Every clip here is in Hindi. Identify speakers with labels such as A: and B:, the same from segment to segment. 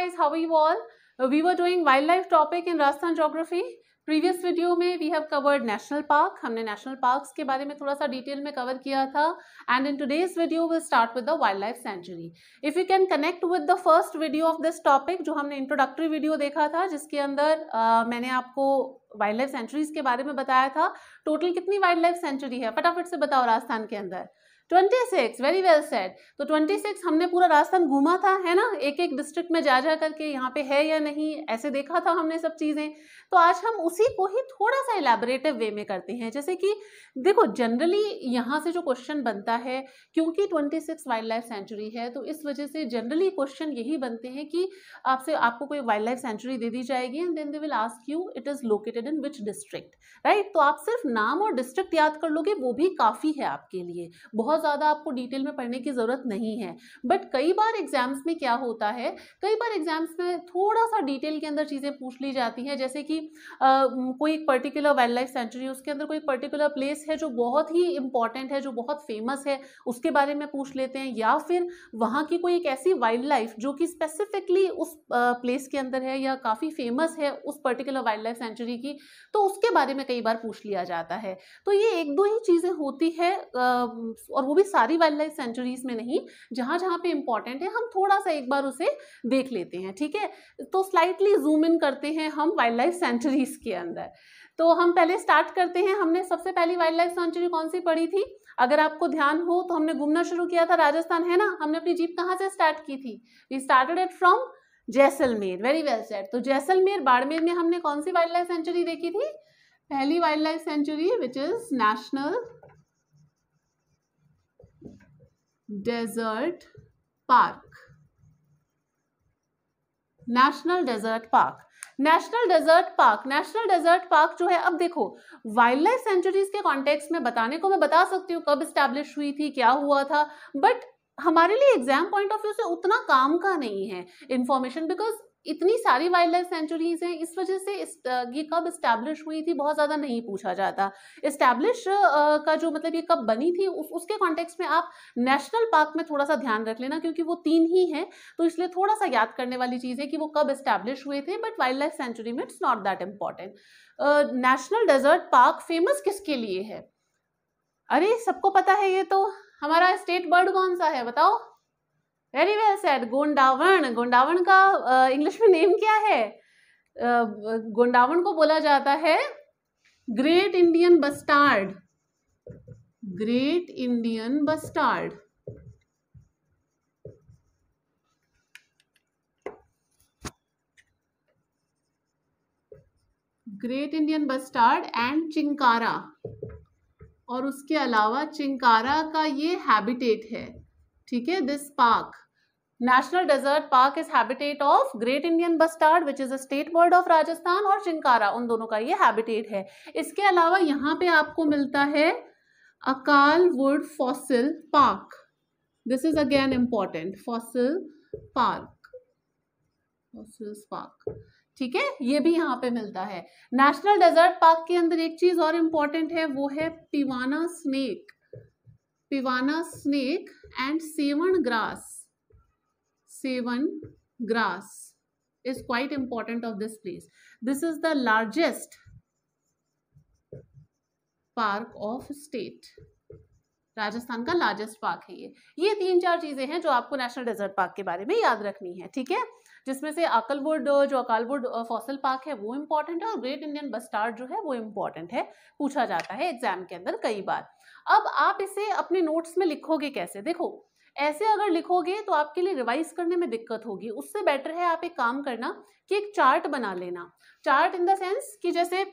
A: guys how you all we were doing wildlife topic in Rajasthan geography previous video में we have covered national park हमने नेशनल पार्क्स के बारे में थोड़ा सा डिटेल में कवर किया था and in today's video will start with the wild life sanctuary if you can connect with the first video of this topic जो हमने इंट्रोडक्टरी वीडियो देखा था जिसके अंदर uh, मैंने आपको वाइल्ड लाइफ सेंचुरीज के बारे में बताया था टोटल कितनी वाइल्ड लाइफ सेंचुरी है फटाफट से बताओ राजस्थान के अंदर twenty six very well set तो ट्वेंटी सिक्स हमने पूरा राजस्थान घूमा था है ना एक एक डिस्ट्रिक्ट में जा जा करके यहाँ पे है या नहीं ऐसे देखा था हमने सब चीज़ें तो आज हम उसी को ही थोड़ा सा एलेबरेटिव वे में करते हैं जैसे कि देखो जनरली यहाँ से जो क्वेश्चन बनता है क्योंकि twenty six wild life sanctuary है तो इस वजह से जनरली क्वेश्चन यही बनते हैं कि आपसे आपको कोई वाइल्ड लाइफ सेंचुरी दे दी जाएगी and then they will ask you it is located in which district right तो आप सिर्फ नाम और डिस्ट्रिक्ट याद कर लोगे वो भी काफ़ी है आपके लिए बहुत बहुत ज़्यादा आपको डिटेल में पढ़ने की ज़रूरत नहीं है बट कई बार एग्जाम्स में क्या होता है कई बार एग्जाम्स में थोड़ा सा डिटेल के अंदर चीज़ें पूछ ली जाती हैं जैसे कि आ, कोई एक पर्टिकुलर वाइल्ड लाइफ सेंचुरी उसके अंदर कोई पर्टिकुलर प्लेस है जो बहुत ही इंपॉर्टेंट है जो बहुत फेमस है उसके बारे में पूछ लेते हैं या फिर वहाँ की कोई एक ऐसी वाइल्ड लाइफ जो कि स्पेसिफिकली उस प्लेस के अंदर है या काफ़ी फेमस है उस पर्टिकुलर वाइल्ड लाइफ सेंचुरी की तो उसके बारे में कई बार पूछ लिया जाता है तो ये एक दो ही चीज़ें होती है और वो भी सारी वाइल्ड लाइफ सेंचुरीज में नहीं जहाँ जहाँ पे इंपॉर्टेंट है हम थोड़ा सा एक बार उसे देख लेते हैं ठीक है तो स्लाइटली जूम इन करते हैं हम वाइल्ड लाइफ सेंचुरीज के अंदर तो हम पहले स्टार्ट करते हैं हमने सबसे पहली वाइल्ड लाइफ सेंचुरी कौन सी पढ़ी थी अगर आपको ध्यान हो तो हमने घूमना शुरू किया था राजस्थान है ना हमने अपनी जीप कहाँ से स्टार्ट की थी we started it from Jaisalmer very well set तो जैसलमेर बाड़मेर में हमने कौन सी वाइल्ड लाइफ सेंचुरी देखी थी पहली wild life sanctuary which is national desert park national desert park national desert park national desert park जो है अब देखो वाइल्ड लाइफ सेंचुरीज के कॉन्टेक्स्ट में बताने को मैं बता सकती हूँ कब स्टैब्लिश हुई थी क्या हुआ था बट हमारे लिए एग्जाम पॉइंट ऑफ व्यू से उतना काम का नहीं है इन्फॉर्मेशन बिकॉज इतनी सारी वाइल्ड लाइफ सेंचुरीज हैं इस वजह से इस ये कब इस्टेब्लिश हुई थी बहुत ज़्यादा नहीं पूछा जाता इस्टेब्लिश का जो मतलब ये कब बनी थी उस, उसके कॉन्टेक्स्ट में आप नेशनल पार्क में थोड़ा सा ध्यान रख लेना क्योंकि वो तीन ही हैं तो इसलिए थोड़ा सा याद करने वाली चीज़ है कि वो कब इस्टेब्लिश हुए थे बट वाइल्ड लाइफ सेंचुरी में it's not that important national desert park famous किसके लिए है अरे सबको पता है ये तो हमारा स्टेट बर्ड कौन सा है बताओ very well said Godawan Godawan का इंग्लिश uh, में नेम क्या है uh, गोंडावन को बोला जाता है great Indian bustard great Indian bustard great Indian bustard and chinkara और उसके अलावा चिंकारा का ये हैबिटेट है ठीक है this park national desert park is habitat of great Indian bustard which is a state bird of Rajasthan और चिंकारा उन दोनों का ये हैबिटेट है इसके अलावा यहाँ पे आपको मिलता है Akal wood fossil park this is again important fossil park fossil park ठीक है ये भी यहाँ पे मिलता है नेशनल डेजर्ट पार्क के अंदर एक चीज और इम्पॉर्टेंट है वो है Pivana snake Pivana snake and sewan grass sewan grass is quite important of this place this is the largest park of state Rajasthan का लार्जेस्ट पार्क है ये ये तीन चार चीजें हैं जो आपको नेशनल डेजर्ट पार्क के बारे में याद रखनी है ठीक है जिसमें से अकलवुड जो अकालवुड फॉसल पार्क है वो इम्पॉर्टेंट है और ग्रेट इंडियन बस्टार्ड जो है वो इम्पॉर्टेंट है पूछा जाता है एग्जाम के अंदर कई बार अब आप इसे अपने नोट्स में लिखोगे कैसे देखो ऐसे अगर लिखोगे तो आपके लिए रिवाइज करने में दिक्कत होगी उससे बेटर है आप एक काम करना कि एक चार्ट बना लेना चार्ट इन द सेंस कि जैसे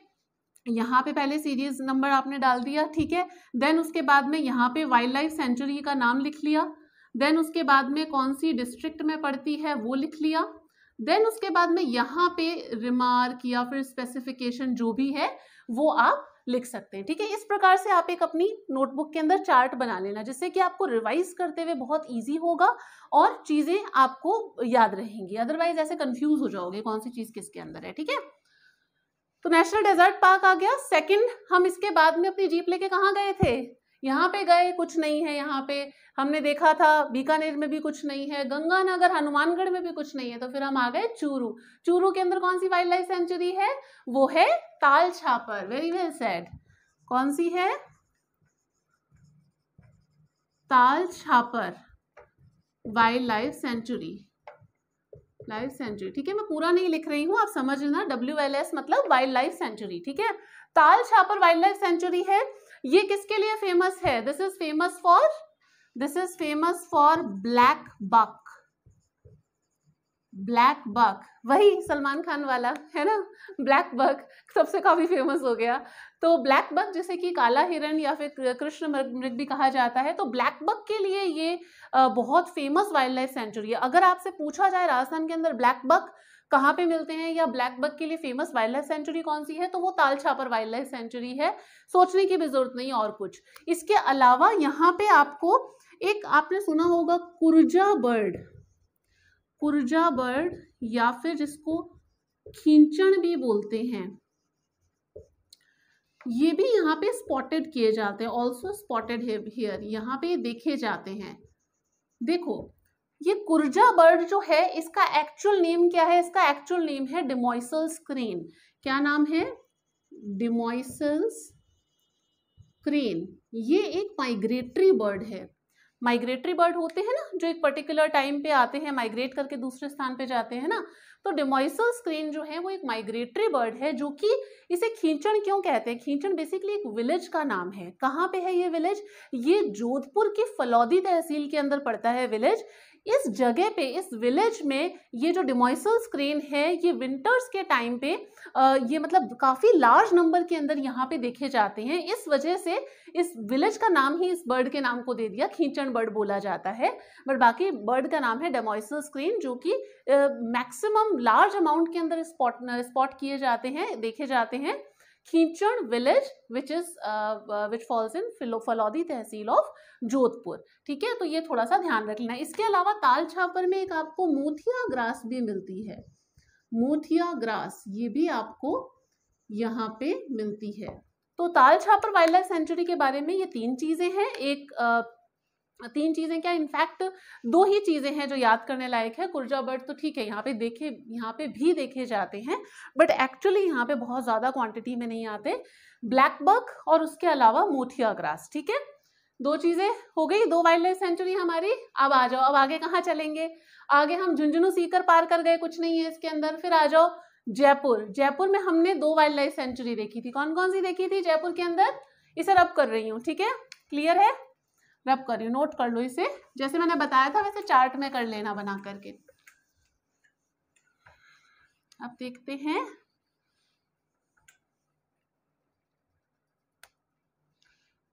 A: यहाँ पे पहले सीरीज नंबर आपने डाल दिया ठीक है देन उसके बाद में यहाँ पे वाइल्ड लाइफ सेंचुरी का नाम लिख लिया देन उसके बाद में कौन सी डिस्ट्रिक्ट में पड़ती है वो लिख लिया देन उसके बाद में यहाँ पे रिमार्क या फिर स्पेसिफिकेशन जो भी है वो आप लिख सकते हैं ठीक है इस प्रकार से आप एक अपनी नोटबुक के अंदर चार्ट बना लेना जिससे कि आपको रिवाइज करते हुए बहुत इजी होगा और चीज़ें आपको याद रहेंगी अदरवाइज ऐसे कंफ्यूज हो जाओगे कौन सी चीज़ किसके अंदर है ठीक है तो नेशनल डेजर्ट पार्क आ गया सेकंड हम इसके बाद में अपनी जीप लेके कहाँ गए थे यहाँ पे गए कुछ नहीं है यहाँ पे हमने देखा था बीकानेर में भी कुछ नहीं है गंगानगर हनुमानगढ़ में भी कुछ नहीं है तो फिर हम आ गए चूरू चूरू के अंदर कौन सी वाइल्ड लाइफ सेंचुरी है वो है ताल छापर वेरी वेल सेड कौन सी है Tal Chhapar wild life sanctuary life sanctuary ठीक है मैं पूरा नहीं लिख रही हूँ आप समझ लेना डब्ल्यू एल एस मतलब वाइल्ड लाइफ सेंचुरी ठीक है Tal Chhapar wild life sanctuary है ये किसके लिए फेमस है this is famous for this is famous for black buck black buck वही सलमान खान वाला है ना ब्लैक बक सबसे काफ़ी फेमस हो गया तो ब्लैक बक जैसे कि काला हिरण या फिर कृष्ण मृग भी कहा जाता है तो ब्लैक बक के लिए ये बहुत फेमस वाइल्ड लाइफ सेंचुरी है अगर आपसे पूछा जाए राजस्थान के अंदर ब्लैक बक कहाँ पे मिलते हैं या ब्लैक बक के लिए फेमस वाइल्ड लाइफ सेंचुरी कौन सी है तो वो ताल छापर वाइल्ड लाइफ सेंचुरी है सोचने की भी जरूरत नहीं और कुछ इसके अलावा यहाँ पे आपको एक आपने सुना होगा कुर्जा बर्ड कुर्जा बर्ड या फिर जिसको खींचन भी बोलते हैं ये भी यहाँ पे स्पॉटेड किए जाते हैं ऑल्सो स्पॉटेड हियर यहाँ पे देखे जाते हैं देखो ये कुर्जा बर्ड जो है इसका एक्चुअल नेम क्या है इसका एक्चुअल नेम है डिमोइसल स्क्रीन क्या नाम है डिमोइसल्स क्रेन ये एक माइग्रेटरी बर्ड है माइग्रेटरी बर्ड होते हैं ना जो एक पर्टिकुलर टाइम पे आते हैं माइग्रेट करके दूसरे स्थान पे जाते हैं ना तो डिमोइसल स्क्रीन जो है वो एक माइग्रेटरी बर्ड है जो कि इसे खींचन क्यों कहते हैं खींचन बेसिकली एक विलेज का नाम है कहाँ पे है ये विलेज ये जोधपुर के फलौदी तहसील के अंदर पड़ता है विलेज इस जगह पे इस विलेज में ये जो डिमोइसल स्क्रीन है ये विंटर्स के टाइम पे ये मतलब काफ़ी लार्ज नंबर के अंदर यहाँ पे देखे जाते हैं इस वजह से इस विलेज का नाम ही इस बर्ड के नाम को दे दिया खींचन बर्ड बोला जाता है बट बाकी बर्ड का नाम है डेमोइसल स्क्रीन जो कि मैक्सिमम लार्ज अमाउंट के अंदर स्पॉट स्पॉट किए जाते हैं देखे जाते हैं Khichan village which is which falls in falls tehsil of Jodhpur ठीक है तो ये थोड़ा सा ध्यान रख लेना इसके अलावा ताल छापर में एक आपको मोथिया ग्रास भी मिलती है मोथिया ग्रास ये भी आपको यहाँ पे मिलती है तो ताल छापर वाइल्ड लाइफ सेंचुरी के बारे में ये तीन चीज़ें हैं एक तीन चीज़ें क्या इनफैक्ट दो ही चीज़ें हैं जो याद करने लायक है कुर्जा बर्ड तो ठीक है यहाँ पे देखे यहाँ पे भी देखे जाते हैं बट एक्चुअली यहाँ पे बहुत ज़्यादा क्वांटिटी में नहीं आते ब्लैक बर्क और उसके अलावा मोथिया ग्रास ठीक है दो चीज़ें हो गई दो वाइल्ड लाइफ सेंचुरी हमारी अब आ जाओ अब आगे कहाँ चलेंगे आगे हम झुंझुनू सीकर पार कर गए कुछ नहीं है इसके अंदर फिर आ जाओ जयपुर जयपुर में हमने दो वाइल्ड लाइफ सेंचुरी देखी थी कौन कौन सी देखी थी जयपुर के अंदर इसे रब कर रही हूँ ठीक है क्लियर है रब कर रही नोट कर लो इसे जैसे मैंने बताया था वैसे चार्ट में कर लेना बना करके अब देखते हैं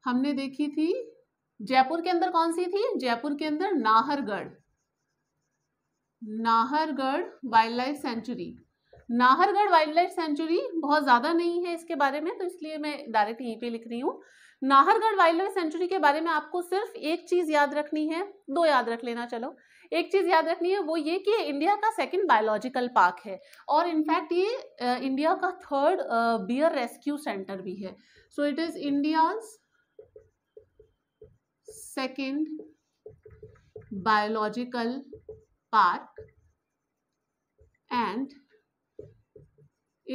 A: हमने देखी थी जयपुर के अंदर कौन सी थी जयपुर के अंदर Nahargarh Nahargarh wild life sanctuary Nahargarh wild life sanctuary बहुत ज़्यादा नहीं है इसके बारे में तो इसलिए मैं डायरेक्ट यहीं पे लिख रही हूँ नाहरगढ़ वाइल्ड लाइफ सेंचुरी के बारे में आपको सिर्फ एक चीज याद रखनी है दो याद रख लेना चलो एक चीज याद रखनी है वो ये कि इंडिया का सेकंड बायोलॉजिकल पार्क है और इनफैक्ट ये इंडिया का थर्ड बियर रेस्क्यू सेंटर भी है so it is India's second biological park and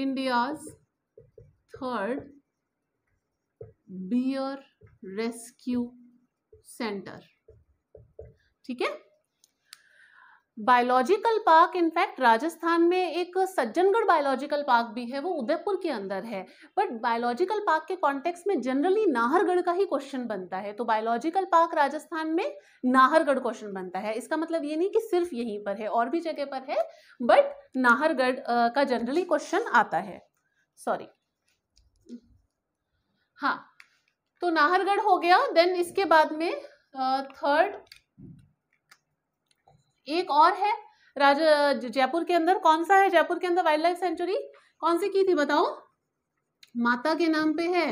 A: India's third bear rescue centre ठीक है बायोलॉजिकल पार्क इनफैक्ट राजस्थान में एक सज्जनगढ़ बायोलॉजिकल पार्क भी है वो उदयपुर के अंदर है बट बायोलॉजिकल पार्क के कॉन्टेक्स्ट में जनरली नाहरगढ़ का ही क्वेश्चन बनता है तो बायोलॉजिकल पार्क राजस्थान में नाहरगढ़ क्वेश्चन बनता है इसका मतलब ये नहीं कि सिर्फ यहीं पर है और भी जगह पर है बट नाहरगढ़ का जनरली क्वेश्चन आता है सॉरी हाँ तो नाहरगढ़ हो गया देन इसके बाद में थर्ड एक और है राजा जयपुर के अंदर कौन सा है जयपुर के अंदर वाइल्ड लाइफ सेंचुरी कौन सी की थी बताओ माता के नाम पे है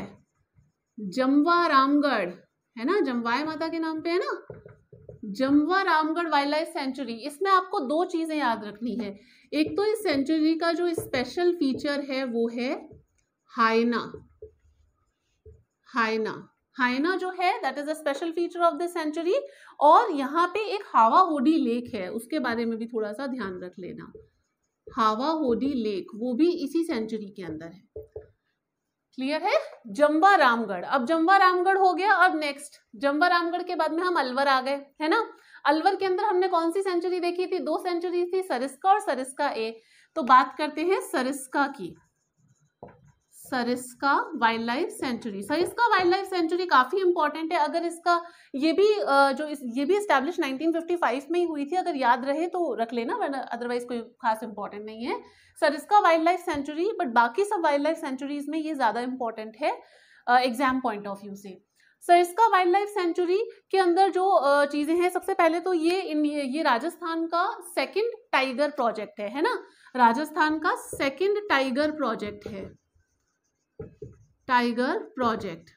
A: जमवा रामगढ़ है ना जमवाए माता के नाम पे है ना Jamwa Ramgarh wild life sanctuary इसमें आपको दो चीज़ें याद रखनी है एक तो इस सेंचुरी का जो स्पेशल फीचर है वो है हाइना हाइना हाइना जो है that is a special feature of this sanctuary और यहाँ पे एक हावा होडी लेक है उसके बारे में भी थोड़ा सा ध्यान रख लेना हावा होडी लेक वो भी इसी सेंचुरी के अंदर है क्लियर है जम्बा रामगढ़ अब जम्बा रामगढ़ हो गया अब नेक्स्ट जम्बा रामगढ़ के बाद में हम अलवर आ गए है ना अलवर के अंदर हमने कौन सी सेंचुरी देखी थी दो सेंचुरी थी सरिस्का और सरिस्का ए तो बात करते हैं सरिस्का की Sariska wild life sanctuary Sariska wild life sanctuary काफ़ी इंपॉर्टेंट है अगर इसका ये भी जो इस, ये भी इस्टेब्लिश 1955 में ही हुई थी अगर याद रहे तो रख लेना वरना अदरवाइज कोई खास इंपॉर्टेंट नहीं है Sariska wild life sanctuary but बाकी सब वाइल्ड लाइफ सेंचुरीज में ये ज़्यादा इंपॉर्टेंट है एग्जाम पॉइंट ऑफ व्यू से सरिस्का वाइल्ड लाइफ सेंचुरी के अंदर जो चीज़ें हैं सबसे पहले तो ये ये राजस्थान का सेकंड टाइगर प्रोजेक्ट है है ना राजस्थान का सेकंड टाइगर प्रोजेक्ट है tiger project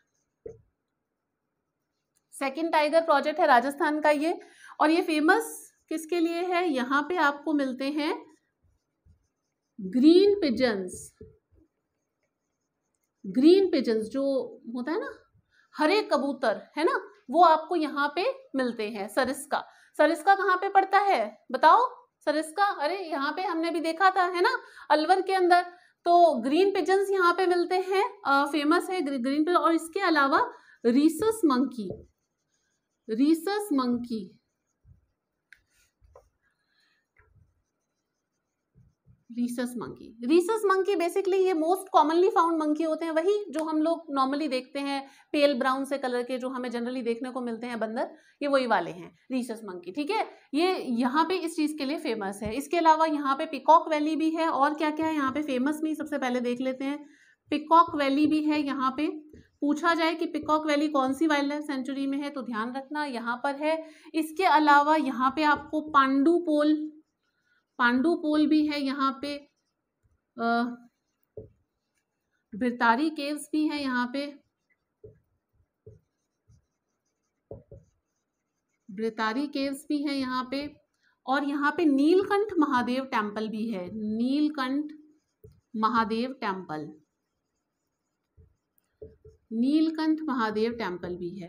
A: second tiger project है राजस्थान का ये और ये फेमस किसके लिए है यहाँ पे आपको मिलते हैं ग्रीन पिजन्स ग्रीन पिजन्स जो होता है ना हरे कबूतर है ना वो आपको यहाँ पे मिलते हैं सरिस्का सरिस्का कहाँ पे पड़ता है बताओ सरिस्का अरे यहाँ पे हमने भी देखा था है ना अलवर के अंदर तो ग्रीन पिजन्स यहाँ पे मिलते हैं फेमस है ग्रीन पिजन और इसके अलावा rhesus monkey rhesus monkey rhesus monkey rhesus monkey basically ये मोस्ट कॉमनली फाउंड मंकी होते हैं वही जो हम लोग नॉर्मली देखते हैं पेल ब्राउन से कलर के जो हमें जनरली देखने को मिलते हैं बंदर ये वही वाले हैं रीसस मंकी ठीक है ये यहाँ पे इस चीज़ के लिए फेमस है इसके अलावा यहाँ पे पिकॉक वैली भी है और क्या क्या है यहाँ पे फेमस में सबसे पहले देख लेते हैं पिकॉक वैली भी है यहाँ पे पूछा जाए कि पिकॉक वैली कौन सी वाइल्ड लाइफ सेंचुरी में है तो ध्यान रखना यहाँ पर है इसके अलावा यहाँ पे आपको पांडू पोल पांडु पोल भी है यहाँ पे भिरतारी केव्स भी है यहाँ पे बिरतारी केव्स भी है यहाँ पे और यहाँ पे नीलकंठ महादेव टेम्पल भी है नीलकंठ महादेव टेम्पल नीलकंठ महादेव टेम्पल भी है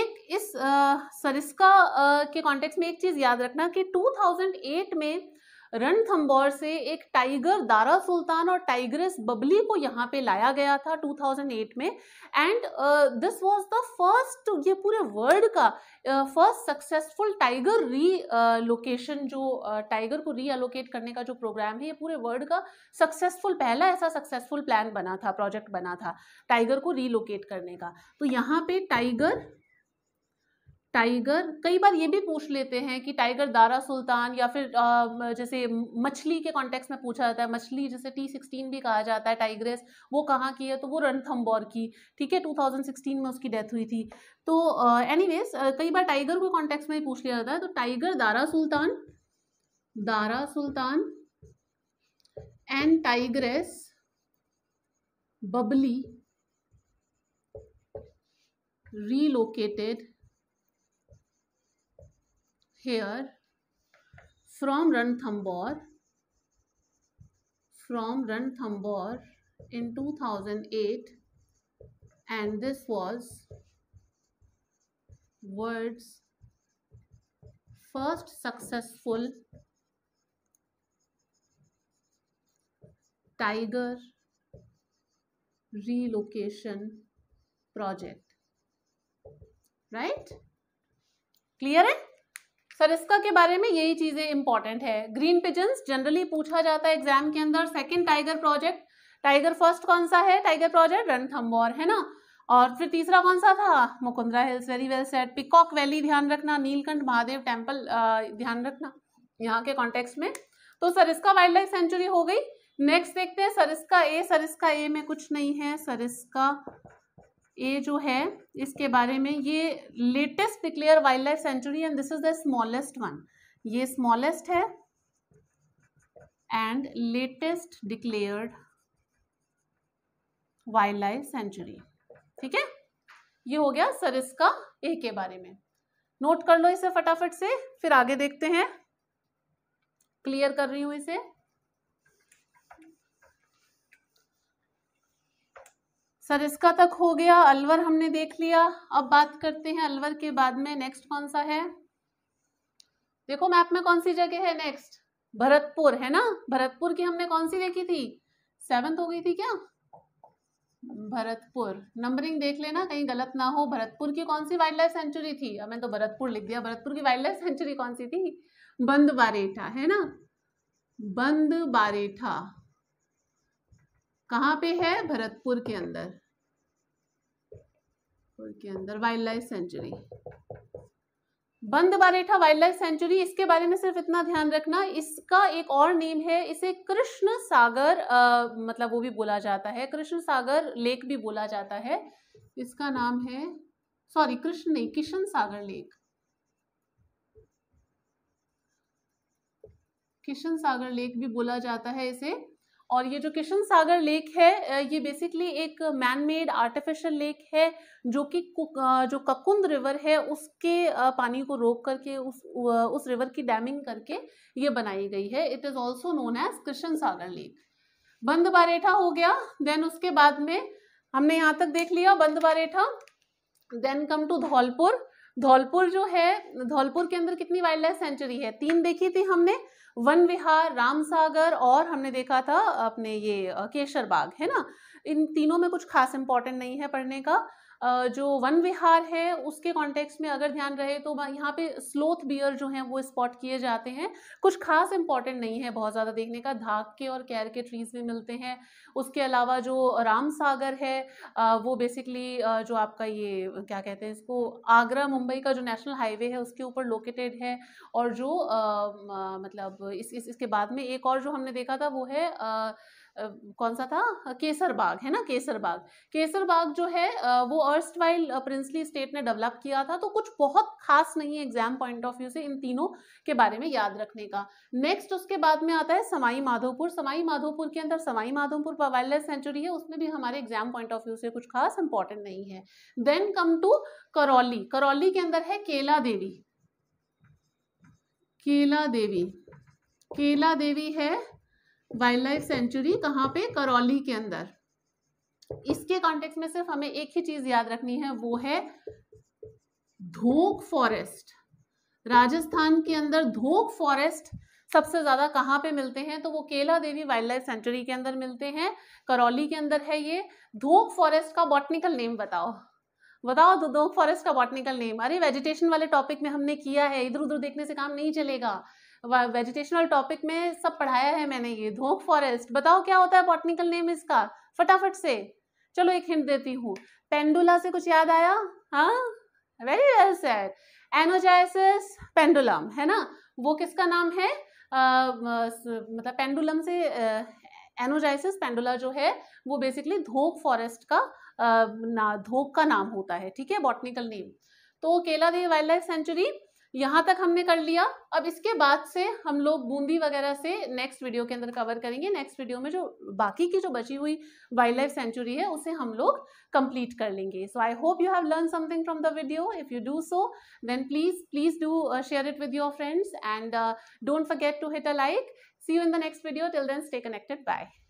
A: एक इस आ, सरिस्का आ, के कॉन्टेक्स्ट में एक चीज़ याद रखना कि 2008 में रणथंबोर से एक टाइगर दारा सुल्तान और टाइग्रेस बबली को यहाँ पे लाया गया था 2008 में and this was the first ये पूरे वर्ल्ड का first successful tiger relocation जो टाइगर uh, को रीअलोकेट करने का जो प्रोग्राम है ये पूरे वर्ल्ड का सक्सेसफुल पहला ऐसा सक्सेसफुल प्लान बना था प्रोजेक्ट बना था टाइगर को रीलोकेट करने का तो यहाँ पे टाइगर टाइगर कई बार ये भी पूछ लेते हैं कि टाइगर दारा सुल्तान या फिर जैसे मछली के कॉन्टेक्स्ट में पूछा जाता है मछली जैसे टी सिक्सटीन भी कहा जाता है टाइग्रेस वो कहाँ की है तो वो रणथम्बोर की ठीक है 2016 में उसकी डेथ हुई थी तो एनी uh, कई बार टाइगर को कॉन्टेक्स्ट में ही पूछ लिया जाता है तो tiger Dara Sultan Dara Sultan and tigress Babli relocated here from Ranthambore from Ranthambore in 2008 and this was world's first successful tiger relocation project right clear है सरिस्का के बारे में यही चीज़ें इंपॉर्टेंट है ग्रीन पिजन्स जनरली पूछा जाता है एग्जाम के अंदर second tiger project tiger first कौन सा है टाइगर प्रोजेक्ट रणथम्बोर है ना और फिर तीसरा कौन सा था Mukundra hills very well set peacock valley ध्यान रखना नीलकंठ महादेव टेम्पल ध्यान रखना यहाँ के कॉन्टेक्स्ट में तो सरिस्का वाइल्ड लाइफ सेंचुरी हो गई नेक्स्ट देखते हैं सरिस्का ए सरिस्का ए में कुछ नहीं है सरिस्का ये जो है इसके बारे में ये latest declare wild life sanctuary and this is the smallest one ये स्मॉलेस्ट है and latest declared wild life sanctuary ठीक है ये हो गया सरिस्का ए के बारे में नोट कर लो इसे फटाफट से फिर आगे देखते हैं क्लियर कर रही हूं इसे सरिस्का तक हो गया अलवर हमने देख लिया अब बात करते हैं अलवर के बाद में नेक्स्ट कौन सा है देखो मैप में कौन सी जगह है नेक्स्ट भरतपुर है ना भरतपुर की हमने कौन सी देखी थी सेवंथ हो गई थी क्या भरतपुर नंबरिंग देख लेना कहीं गलत ना हो भरतपुर की कौन सी वाइल्ड लाइफ सेंचुरी थी मैंने तो भरतपुर लिख दिया भरतपुर की वाइल्ड लाइफ सेंचुरी कौन सी थी बंद बारेठा है ना बंद बारेठा कहाँ पे है भरतपुर के अंदर के अंदर वाइल्ड लाइफ सेंचुरी बंद बारेठा वाइल्ड लाइफ सेंचुरी इसके बारे में सिर्फ इतना ध्यान रखना इसका एक और नेम है इसे कृष्ण सागर आ, मतलब वो भी बोला जाता है कृष्ण सागर लेक भी बोला जाता है इसका नाम है सॉरी कृष्ण नहीं किशन सागर लेक किशन सागर लेक भी बोला जाता है इसे और ये जो किशन सागर लेक है ये बेसिकली एक मैन मेड आर्टिफिशियल लेक है जो कि जो ककुंद रिवर है उसके पानी को रोक करके उस उस रिवर की डैमिंग करके ये बनाई गई है it is also known as Kishan Sagar lake Band Baretha हो गया देन उसके बाद में हमने यहाँ तक देख लिया Band Baretha then come to Dholpur Dholpur जो है धौलपुर के अंदर कितनी वाइल्ड लाइफ सेंचुरी है तीन देखी थी हमने वन विहार राम सागर और हमने देखा था अपने ये केशर बाग है ना इन तीनों में कुछ खास इंपॉर्टेंट नहीं है पढ़ने का जो वन विहार है उसके कॉन्टेक्स्ट में अगर ध्यान रहे तो यहाँ पे स्लोथ बियर जो हैं वो स्पॉट किए जाते हैं कुछ खास इंपॉर्टेंट नहीं है बहुत ज़्यादा देखने का धाक के और कैर के ट्रीज भी मिलते हैं उसके अलावा जो राम सागर है वो बेसिकली जो आपका ये क्या कहते हैं इसको आगरा मुंबई का जो नेशनल हाईवे है उसके ऊपर लोकेटेड है और जो आ, मतलब इस, इस इसके बाद में एक और जो हमने देखा था वो है आ, कौन सा था केसर बाग है ना केसर बाग केसर बाग जो है वो अर्स्ट वाइल प्रिंसली स्टेट ने डेवलप किया था तो कुछ बहुत खास नहीं है एग्जाम पॉइंट ऑफ व्यू से इन तीनों के बारे में याद रखने का नेक्स्ट उसके बाद में आता है समाई माधोपुर समाई माधोपुर के अंदर समाई माधोपुर वाइल्ड लाइफ सेंचुरी है उसमें भी हमारे एग्जाम पॉइंट ऑफ व्यू से कुछ खास इंपॉर्टेंट नहीं है then come to Karauli Karauli के अंदर है केला देवी केला देवी केला देवी है वाइल्ड लाइफ सेंचुरी कहाँ पे करौली के अंदर इसके कॉन्टेक्स्ट में सिर्फ हमें एक ही चीज याद रखनी है वो है धोक फॉरेस्ट राजस्थान के अंदर धोक फॉरेस्ट सबसे ज़्यादा कहाँ पे मिलते हैं तो वो केला देवी वाइल्ड लाइफ सेंचुरी के अंदर मिलते हैं करौली के अंदर है ये धोक फॉरेस्ट का बॉटनिकल नेम बताओ बताओ धोक फॉरेस्ट का बॉटनिकल नेम अरे वेजिटेशन वाले टॉपिक में हमने किया है इधर उधर देखने से काम नहीं चलेगा वेजिटेशनल टॉपिक में सब पढ़ाया है मैंने ये धोक फॉरेस्ट बताओ क्या होता है बॉटनिकल नेम इसका फटाफट से चलो एक हिंट देती हूँ पेंडुला से कुछ याद आया हाँ very well said anogeissus pendulum है ना वो किसका नाम है आ, मतलब पेंडुलम से एनोजाइसिस पेंडुला जो है वो बेसिकली धोक फॉरेस्ट का आ, ना धोक का नाम होता है ठीक है बॉटनिकल नेम तो केला दे वाइल्ड लाइफ सेंचुरी यहाँ तक हमने कर लिया अब इसके बाद से हम लोग बूंदी वगैरह से नेक्स्ट वीडियो के अंदर कवर करेंगे नेक्स्ट वीडियो में जो बाकी की जो बची हुई वाइल्ड लाइफ सेंचुरी है उसे हम लोग कंप्लीट कर लेंगे so I hope you have learn something from the video if you do so then please please do share it with your friends and don't forget to hit a like see you in the next video till then stay connected bye